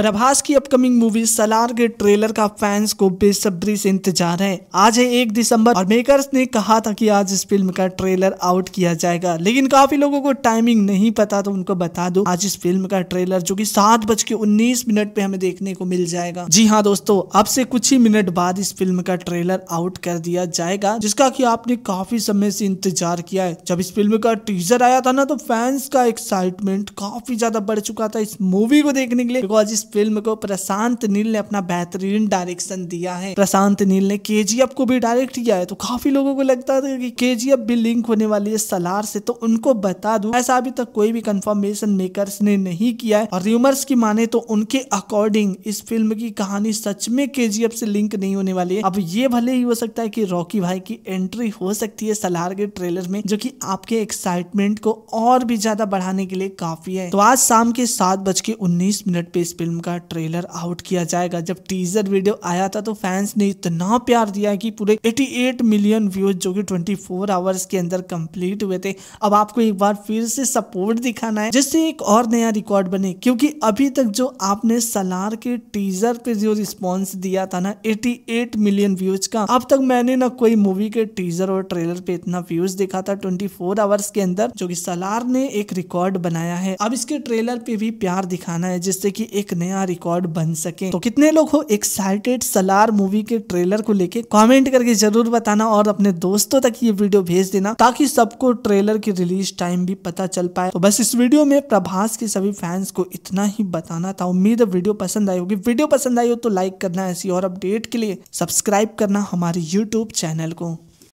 प्रभास की upcoming movie Salaar के trailer का फैंस को बेसब्री से इंतजार है आज है एक दिसंबर और मेकर्स ने कहा था कि आज इस फिल्म का ट्रेलर आउट किया जाएगा लेकिन काफी लोगों को टाइमिंग नहीं पता तो उनको बता दो आज इस फिल्म का ट्रेलर जो कि सात बज के उन्नीस मिनट पे हमें देखने को मिल जाएगा जी हाँ दोस्तों अब से कुछ ही मिनट बाद इस फिल्म का ट्रेलर आउट कर दिया जाएगा जिसका की आपने काफी समय से इंतजार किया है जब इस फिल्म का टीजर आया था ना तो फैंस का एक्साइटमेंट काफी ज्यादा बढ़ चुका था इस मूवी को देखने के लिए बिकॉज इस फिल्म को प्रशांत नील ने अपना बेहतरीन डायरेक्शन दिया है प्रशांत नील ने के को भी डायरेक्ट किया है तो काफी लोगों को लगता था कि के भी लिंक होने वाली है सलार से तो उनको बता दू ऐसा अभी तक कोई भी कंफर्मेशन मेकर्स ने नहीं किया है और रूमर्स की माने तो उनके अकॉर्डिंग इस फिल्म की कहानी सच में के से लिंक नहीं होने वाली है अब ये भले ही हो सकता है कि रॉकी भाई की एंट्री हो सकती है सलार के ट्रेलर में जो कि आपके एक्साइटमेंट को और भी ज्यादा बढ़ाने के लिए काफी है तो आज शाम के सात बज के उन्नीस मिनट पे इस फिल्म का ट्रेलर आउट किया जाएगा जब टीजर वीडियो आया था तो फैंस ने इतना प्यार दिया कि पूरे 88 मिलियन व्यूज जो कि 24 आवर्स के अंदर कंप्लीट हुए थे अब आपको एक बार फिर से सपोर्ट दिखाना है जिससे एक और नया रिकॉर्ड बने क्योंकि अभी तक जो आपने सलार के टीजर पे जो रिस्पॉन्स दिया था ना एटी मिलियन व्यूज का अब तक मैंने ना कोई मूवी के टीजर और ट्रेलर पे इतना व्यूज देखा था ट्वेंटी आवर्स के अंदर जो की सलार ने एक रिकॉर्ड बनाया है अब इसके ट्रेलर पे भी प्यार दिखाना है जिससे कि एक नया नया रिकॉर्ड बन सके तो कितने लोग हो एक्साइटेड सलार मूवी के ट्रेलर को लेके कमेंट करके जरूर बताना और अपने दोस्तों तक ये वीडियो भेज देना ताकि सबको ट्रेलर की रिलीज टाइम भी पता चल पाए तो बस इस वीडियो में प्रभास के सभी फैंस को इतना ही बताना था उम्मीद वीडियो पसंद आई होगी वीडियो पसंद आई हो तो लाइक करना ऐसी और अपडेट के लिए सब्सक्राइब करना हमारे यूट्यूब चैनल को